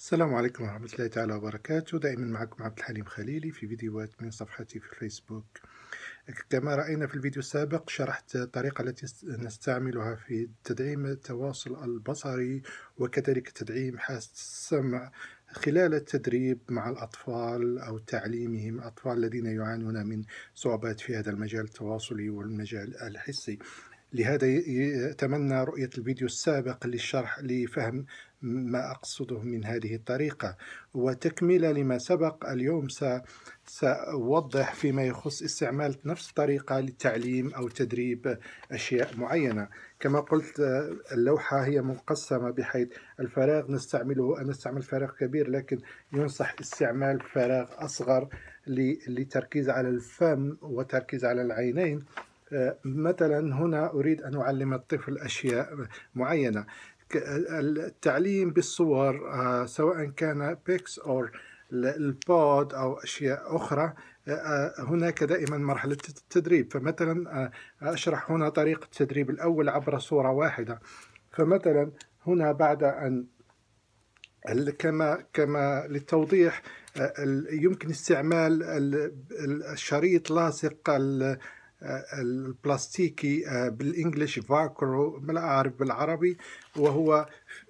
السلام عليكم ورحمة الله تعالى وبركاته دائما معكم عبد الحليم خليلي في فيديوهات من صفحتي في الفيسبوك كما رأينا في الفيديو السابق شرحت الطريقة التي نستعملها في تدعيم التواصل البصري وكذلك تدعيم حاسة السمع خلال التدريب مع الأطفال أو تعليمهم الأطفال الذين يعانون من صعوبات في هذا المجال التواصلي والمجال الحسي لهذا يتمنى رؤية الفيديو السابق للشرح لفهم ما أقصده من هذه الطريقة وتكملة لما سبق اليوم سأوضح فيما يخص استعمال نفس الطريقة للتعليم أو تدريب أشياء معينة كما قلت اللوحة هي مقسمة بحيث الفراغ نستعمله أن نستعمل فراغ كبير لكن ينصح استعمال فراغ أصغر للتركيز على الفم وتركيز على العينين آه، مثلا هنا أريد أن أعلم الطفل أشياء معينة التعليم بالصور آه، سواء كان بيكس أو البود أو أشياء أخرى آه، هناك دائما مرحلة التدريب فمثلا أشرح هنا طريقة التدريب الأول عبر صورة واحدة فمثلا هنا بعد أن كما كما للتوضيح يمكن استعمال الشريط لاصق البلاستيكي آه، بالانجلش فاكرو ما لا اعرف بالعربي وهو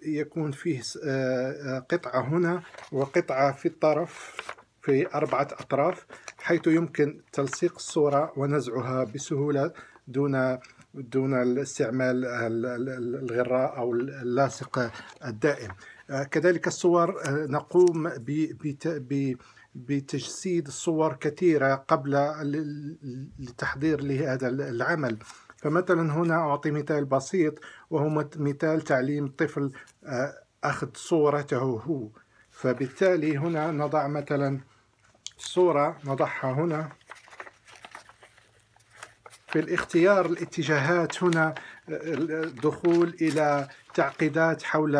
يكون فيه آه، آه، قطعه هنا وقطعه في الطرف في اربعه اطراف حيث يمكن تلصيق الصوره ونزعها بسهوله دون دون استعمال الغراء او اللاصق الدائم كذلك الصور نقوم ب بتجسيد صور كثيرة قبل التحضير لهذا العمل فمثلا هنا أعطي مثال بسيط وهو مثال تعليم طفل آه، أخذ صورته هو فبالتالي هنا نضع مثلا صورة نضعها هنا في الاختيار الاتجاهات هنا الدخول الى تعقيدات حول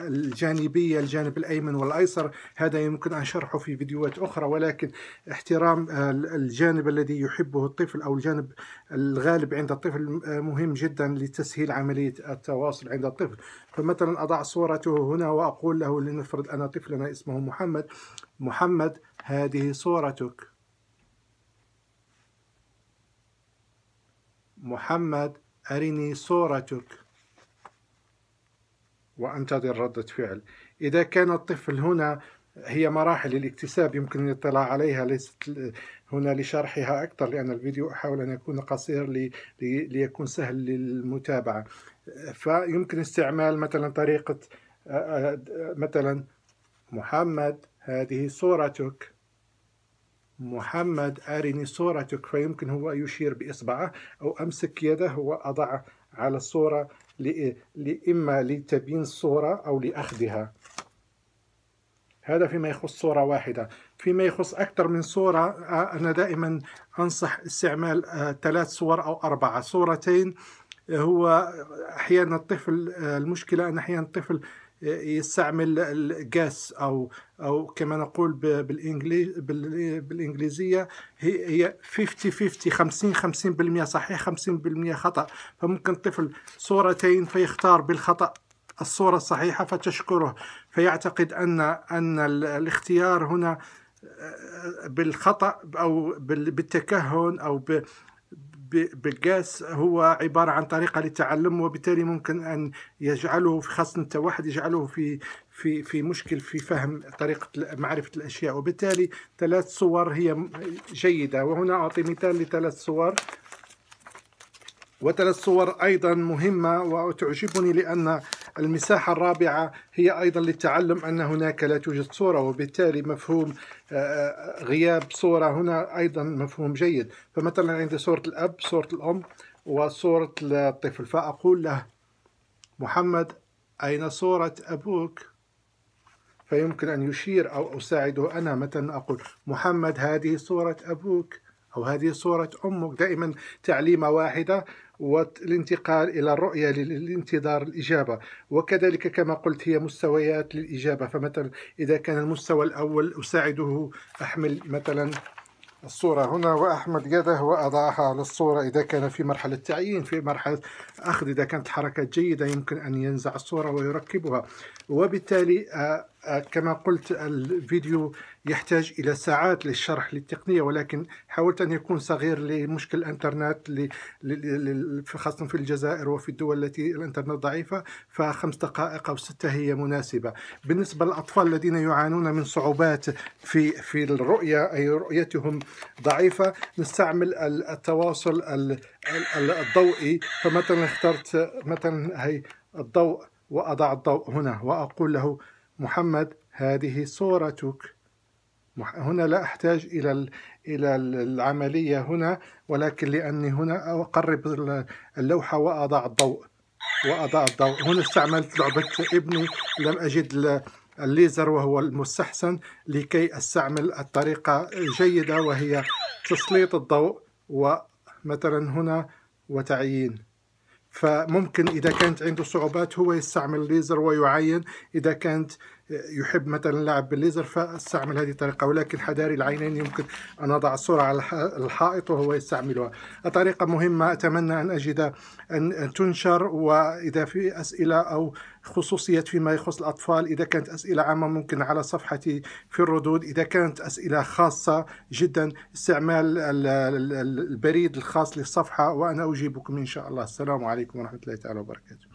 الجانبيه الجانب الايمن والايسر هذا يمكن ان شرحه في فيديوهات اخرى ولكن احترام الجانب الذي يحبه الطفل او الجانب الغالب عند الطفل مهم جدا لتسهيل عمليه التواصل عند الطفل فمثلا اضع صورته هنا واقول له لنفرض ان طفلنا اسمه محمد محمد هذه صورتك محمد أرني صورتك وأنتظر ردة فعل إذا كان الطفل هنا هي مراحل الاكتساب يمكن الاطلاع عليها ليست هنا لشرحها أكثر لأن الفيديو أحاول أن يكون قصير لي ليكون سهل للمتابعة فيمكن استعمال مثلا طريقة مثلا محمد هذه صورتك محمد أرني صورتك فيمكن هو يشير بإصبعه أو أمسك يده وأضع على الصورة لإما لتبين الصورة أو لأخذها هذا فيما يخص صورة واحدة فيما يخص أكثر من صورة آه، أنا دائما أنصح استعمال آه، ثلاث صور أو أربعة صورتين آه، هو أحيانا الطفل المشكلة أن أحيانا الطفل يستعمل الجاس او او كما نقول بالانجليزيه هي 50 50 50 50% صحيح 50% خطا فممكن الطفل صورتين فيختار بالخطا الصوره الصحيحه فتشكره فيعتقد ان ان الاختيار هنا آه، بالخطا او بالتكهن او بالجاس هو عبارة عن طريقة للتعلم وبالتالي ممكن أن يجعله خاصة أنت واحد يجعله في في في مشكل في فهم طريقة معرفة الأشياء وبالتالي ثلاث صور هي جيدة وهنا أعطي مثال لثلاث صور وثلاث صور أيضا مهمة وتعجبني لأن المساحة الرابعة هي أيضا للتعلم أن هناك لا توجد صورة وبالتالي مفهوم آه، آه، غياب صورة هنا أيضا مفهوم جيد فمثلا عندي صورة الأب صورة الأم وصورة الطفل فأقول له محمد أين صورة أبوك؟ فيمكن أن يشير أو أساعده أنا مثلا أقول محمد هذه صورة أبوك أو هذه صورة أمك دائما تعليمة واحدة والانتقال إلى الرؤية للانتظار الإجابة وكذلك كما قلت هي مستويات للإجابة فمثلا إذا كان المستوى الأول أساعده أحمل مثلا الصورة هنا وأحمد يده وأضعها على الصورة إذا كان في مرحلة تعيين في مرحلة أخذ إذا كانت حركة جيدة يمكن أن ينزع الصورة ويركبها وبالتالي آه، آه، كما قلت الفيديو يحتاج إلى ساعات للشرح للتقنية ولكن حاولت أن يكون صغير لمشكل الإنترنت خاصة في الجزائر وفي الدول التي الإنترنت ضعيفة فخمس دقائق أو ستة هي مناسبة بالنسبة للأطفال الذين يعانون من صعوبات في في الرؤية أي رؤيتهم ضعيفة نستعمل التواصل الضوئي فمثلا اخترت مثلا هي الضوء وأضع الضوء هنا وأقول له محمد هذه صورتك هنا لا أحتاج إلى إلى العملية هنا ولكن لأني هنا أقرب اللوحة وأضع الضوء وأضع الضوء هنا استعملت لعبة ابني لم أجد الليزر وهو المستحسن لكي أستعمل الطريقة جيدة وهي تسليط الضوء ومثلا هنا وتعيين فممكن إذا كانت عنده صعوبات هو يستعمل الليزر ويعين إذا كانت يحب مثلا اللعب بالليزر فاستعمل هذه الطريقة ولكن حذاري العينين يمكن أن أضع الصورة على الحائط وهو يستعملها الطريقة مهمة أتمنى أن أجد أن تنشر وإذا في أسئلة أو خصوصيات فيما يخص الأطفال إذا كانت أسئلة عامة ممكن على صفحتي في الردود إذا كانت أسئلة خاصة جدا استعمال البريد الخاص للصفحة وأنا أجيبكم إن شاء الله السلام عليكم ورحمة الله تعالى وبركاته